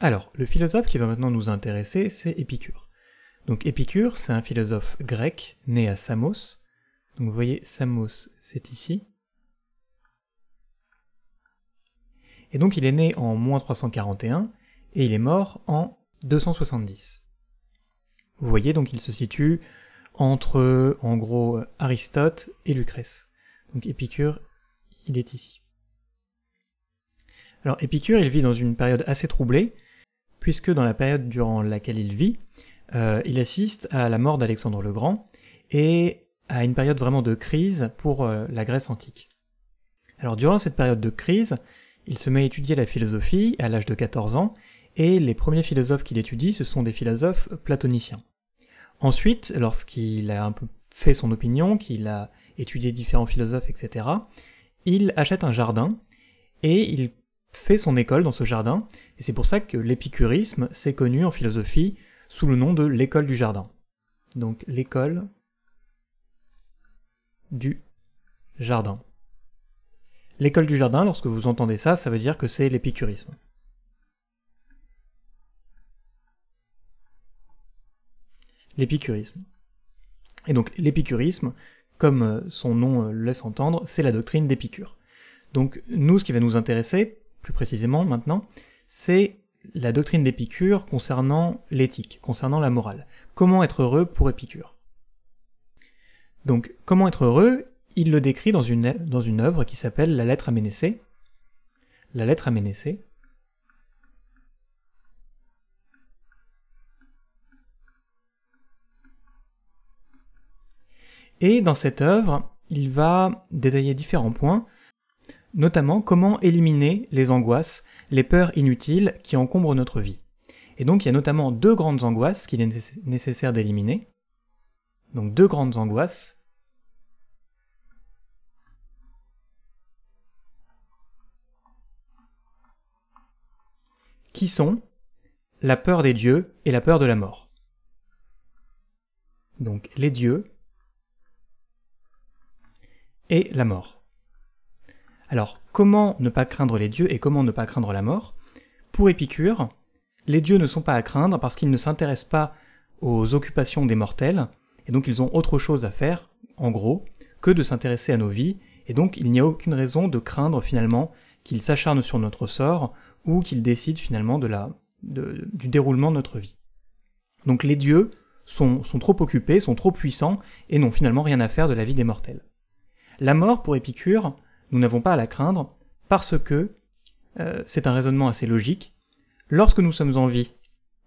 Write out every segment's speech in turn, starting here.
Alors, le philosophe qui va maintenant nous intéresser, c'est Épicure. Donc Épicure, c'est un philosophe grec né à Samos. Donc vous voyez, Samos, c'est ici. Et donc il est né en moins 341 et il est mort en 270. Vous voyez, donc il se situe entre, en gros, Aristote et Lucrèce. Donc Épicure, il est ici. Alors Épicure, il vit dans une période assez troublée, puisque dans la période durant laquelle il vit, euh, il assiste à la mort d'Alexandre le Grand et à une période vraiment de crise pour euh, la Grèce antique. Alors durant cette période de crise, il se met à étudier la philosophie à l'âge de 14 ans, et les premiers philosophes qu'il étudie, ce sont des philosophes platoniciens. Ensuite, lorsqu'il a un peu fait son opinion, qu'il a étudié différents philosophes, etc., il achète un jardin et il fait son école dans ce jardin, et c'est pour ça que l'épicurisme s'est connu en philosophie sous le nom de l'école du jardin. Donc l'école du jardin. L'école du jardin, lorsque vous entendez ça, ça veut dire que c'est l'épicurisme. L'épicurisme. Et donc l'épicurisme, comme son nom laisse entendre, c'est la doctrine d'Épicure. Donc nous, ce qui va nous intéresser, plus précisément maintenant, c'est la doctrine d'Épicure concernant l'éthique, concernant la morale. Comment être heureux pour Épicure Donc, comment être heureux Il le décrit dans une, dans une œuvre qui s'appelle La lettre à Ménécée. La lettre à Ménécée. Et dans cette œuvre, il va détailler différents points notamment comment éliminer les angoisses, les peurs inutiles qui encombrent notre vie. Et donc il y a notamment deux grandes angoisses qu'il est nécessaire d'éliminer. Donc deux grandes angoisses. qui sont la peur des dieux et la peur de la mort. Donc les dieux et la mort. Alors, comment ne pas craindre les dieux et comment ne pas craindre la mort Pour Épicure, les dieux ne sont pas à craindre parce qu'ils ne s'intéressent pas aux occupations des mortels, et donc ils ont autre chose à faire, en gros, que de s'intéresser à nos vies, et donc il n'y a aucune raison de craindre finalement qu'ils s'acharnent sur notre sort ou qu'ils décident finalement de la, du déroulement de notre vie. Donc les dieux sont trop occupés, sont trop puissants et n'ont finalement rien à faire de la vie des mortels. La mort, pour Épicure, nous n'avons pas à la craindre, parce que, euh, c'est un raisonnement assez logique, lorsque nous sommes en vie,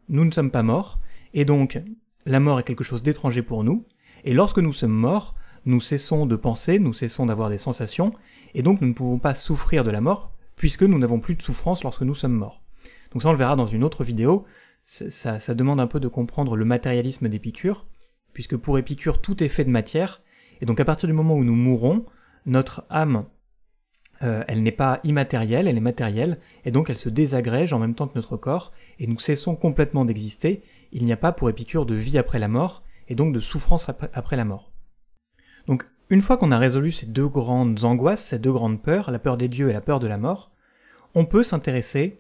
nous ne sommes pas morts, et donc la mort est quelque chose d'étranger pour nous, et lorsque nous sommes morts, nous cessons de penser, nous cessons d'avoir des sensations, et donc nous ne pouvons pas souffrir de la mort, puisque nous n'avons plus de souffrance lorsque nous sommes morts. Donc ça on le verra dans une autre vidéo, ça, ça, ça demande un peu de comprendre le matérialisme d'Épicure, puisque pour Épicure tout est fait de matière, et donc à partir du moment où nous mourons, notre âme euh, elle n'est pas immatérielle, elle est matérielle, et donc elle se désagrège en même temps que notre corps, et nous cessons complètement d'exister, il n'y a pas pour Épicure de vie après la mort, et donc de souffrance après la mort. Donc une fois qu'on a résolu ces deux grandes angoisses, ces deux grandes peurs, la peur des dieux et la peur de la mort, on peut s'intéresser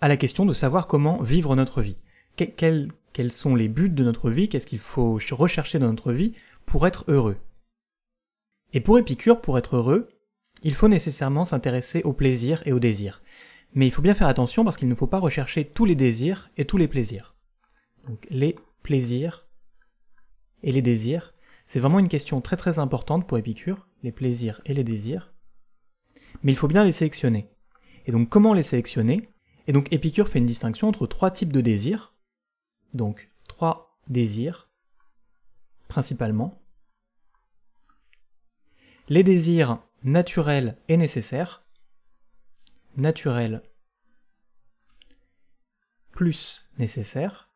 à la question de savoir comment vivre notre vie. quels sont les buts de notre vie, qu'est-ce qu'il faut rechercher dans notre vie pour être heureux. Et pour Épicure, pour être heureux, il faut nécessairement s'intéresser aux plaisirs et aux désirs. Mais il faut bien faire attention parce qu'il ne faut pas rechercher tous les désirs et tous les plaisirs. Donc les plaisirs et les désirs, c'est vraiment une question très très importante pour Épicure, les plaisirs et les désirs. Mais il faut bien les sélectionner. Et donc comment les sélectionner Et donc Épicure fait une distinction entre trois types de désirs. Donc trois désirs, principalement. Les désirs naturel et nécessaire. Naturel plus nécessaire.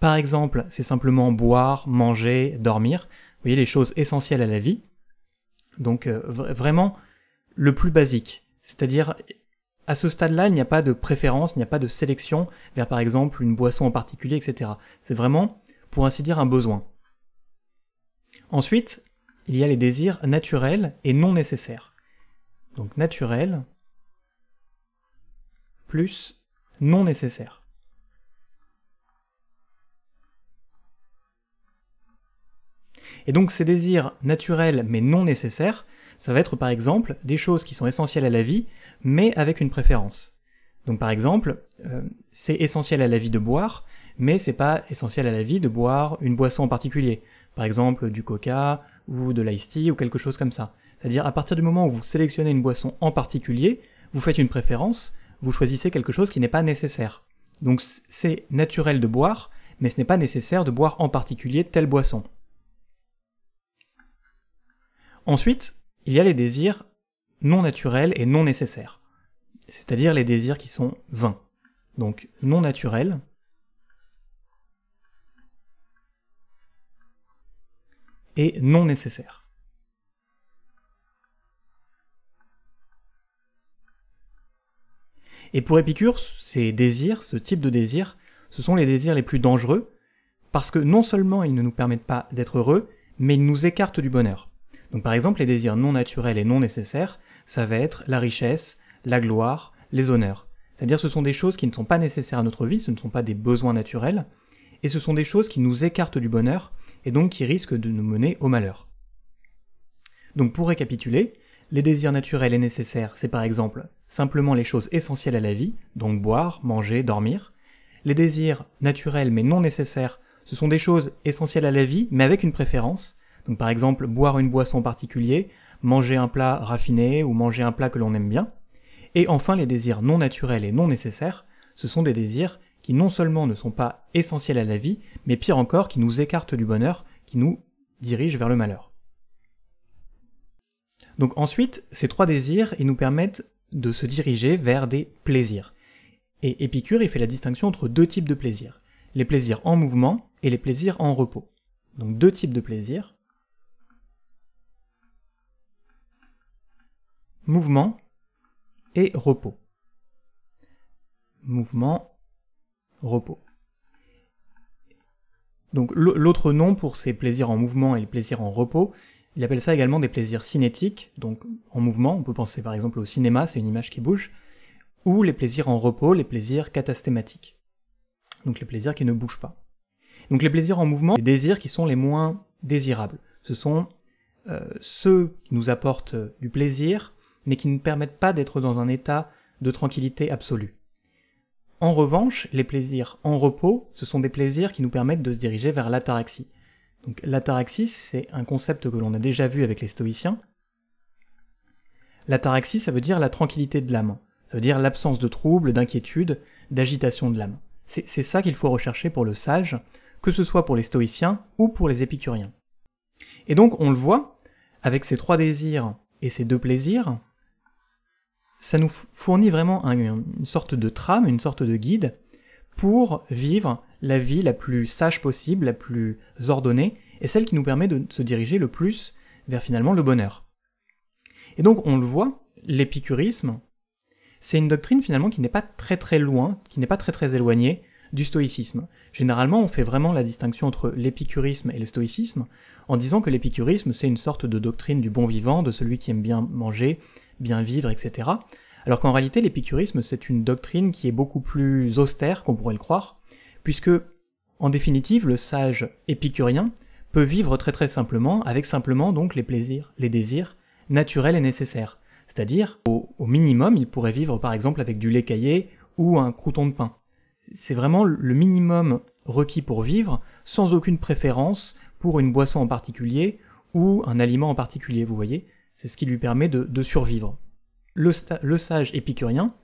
Par exemple, c'est simplement boire, manger, dormir. Vous voyez les choses essentielles à la vie. Donc euh, vraiment le plus basique. C'est-à-dire à ce stade-là, il n'y a pas de préférence, il n'y a pas de sélection vers par exemple une boisson en particulier, etc. C'est vraiment, pour ainsi dire, un besoin. Ensuite, il y a les désirs naturels et non nécessaires. Donc naturel plus non nécessaire. Et donc ces désirs naturels mais non nécessaires, ça va être par exemple des choses qui sont essentielles à la vie mais avec une préférence. Donc par exemple, euh, c'est essentiel à la vie de boire, mais c'est pas essentiel à la vie de boire une boisson en particulier par exemple du coca ou de l'ice tea ou quelque chose comme ça. C'est-à-dire à partir du moment où vous sélectionnez une boisson en particulier, vous faites une préférence, vous choisissez quelque chose qui n'est pas nécessaire. Donc c'est naturel de boire, mais ce n'est pas nécessaire de boire en particulier telle boisson. Ensuite, il y a les désirs non naturels et non nécessaires, c'est-à-dire les désirs qui sont vains. Donc non naturels, et non nécessaire. Et pour Épicure, ces désirs, ce type de désir, ce sont les désirs les plus dangereux, parce que non seulement ils ne nous permettent pas d'être heureux, mais ils nous écartent du bonheur. Donc par exemple, les désirs non naturels et non nécessaires, ça va être la richesse, la gloire, les honneurs. C'est-à-dire ce sont des choses qui ne sont pas nécessaires à notre vie, ce ne sont pas des besoins naturels, et ce sont des choses qui nous écartent du bonheur, et donc qui risquent de nous mener au malheur. Donc pour récapituler, les désirs naturels et nécessaires, c'est par exemple simplement les choses essentielles à la vie, donc boire, manger, dormir. Les désirs naturels mais non nécessaires, ce sont des choses essentielles à la vie, mais avec une préférence, donc par exemple boire une boisson particulière, particulier, manger un plat raffiné ou manger un plat que l'on aime bien. Et enfin les désirs non naturels et non nécessaires, ce sont des désirs non seulement ne sont pas essentiels à la vie, mais pire encore, qui nous écartent du bonheur, qui nous dirigent vers le malheur. Donc ensuite, ces trois désirs, ils nous permettent de se diriger vers des plaisirs. Et Épicure, il fait la distinction entre deux types de plaisirs. Les plaisirs en mouvement et les plaisirs en repos. Donc deux types de plaisirs. Mouvement et repos. Mouvement repos. Donc l'autre nom pour ces plaisirs en mouvement et les plaisirs en repos, il appelle ça également des plaisirs cinétiques, donc en mouvement, on peut penser par exemple au cinéma, c'est une image qui bouge, ou les plaisirs en repos, les plaisirs catastématiques, donc les plaisirs qui ne bougent pas. Donc les plaisirs en mouvement, les désirs qui sont les moins désirables, ce sont euh, ceux qui nous apportent du plaisir, mais qui ne permettent pas d'être dans un état de tranquillité absolue. En revanche, les plaisirs en repos, ce sont des plaisirs qui nous permettent de se diriger vers l'ataraxie. Donc l'ataraxie, c'est un concept que l'on a déjà vu avec les stoïciens. L'ataraxie, ça veut dire la tranquillité de l'âme, ça veut dire l'absence de troubles, d'inquiétudes, d'agitation de l'âme. C'est ça qu'il faut rechercher pour le sage, que ce soit pour les stoïciens ou pour les épicuriens. Et donc on le voit, avec ces trois désirs et ces deux plaisirs, ça nous fournit vraiment une sorte de trame, une sorte de guide pour vivre la vie la plus sage possible, la plus ordonnée, et celle qui nous permet de se diriger le plus vers finalement le bonheur. Et donc on le voit, l'épicurisme, c'est une doctrine finalement qui n'est pas très très loin, qui n'est pas très très éloignée du stoïcisme. Généralement, on fait vraiment la distinction entre l'épicurisme et le stoïcisme en disant que l'épicurisme, c'est une sorte de doctrine du bon vivant, de celui qui aime bien manger, bien vivre, etc. Alors qu'en réalité, l'épicurisme, c'est une doctrine qui est beaucoup plus austère qu'on pourrait le croire, puisque, en définitive, le sage épicurien peut vivre très très simplement, avec simplement donc les plaisirs, les désirs naturels et nécessaires. C'est-à-dire, au, minimum, il pourrait vivre par exemple avec du lait caillé ou un crouton de pain. C'est vraiment le minimum requis pour vivre, sans aucune préférence pour une boisson en particulier ou un aliment en particulier, vous voyez c'est ce qui lui permet de, survivre. Le, sage épicurien,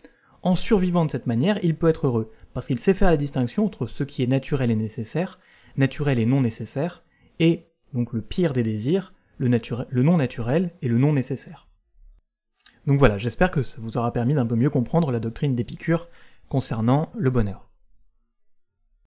en survivant de cette manière, il peut être heureux, parce qu'il sait faire la distinction entre ce qui est naturel et nécessaire, naturel et non nécessaire, et, donc le pire des désirs, le, le non naturel et le non nécessaire. Donc voilà, j'espère que ça vous aura permis d'un peu mieux comprendre la doctrine d'Épicure concernant le bonheur.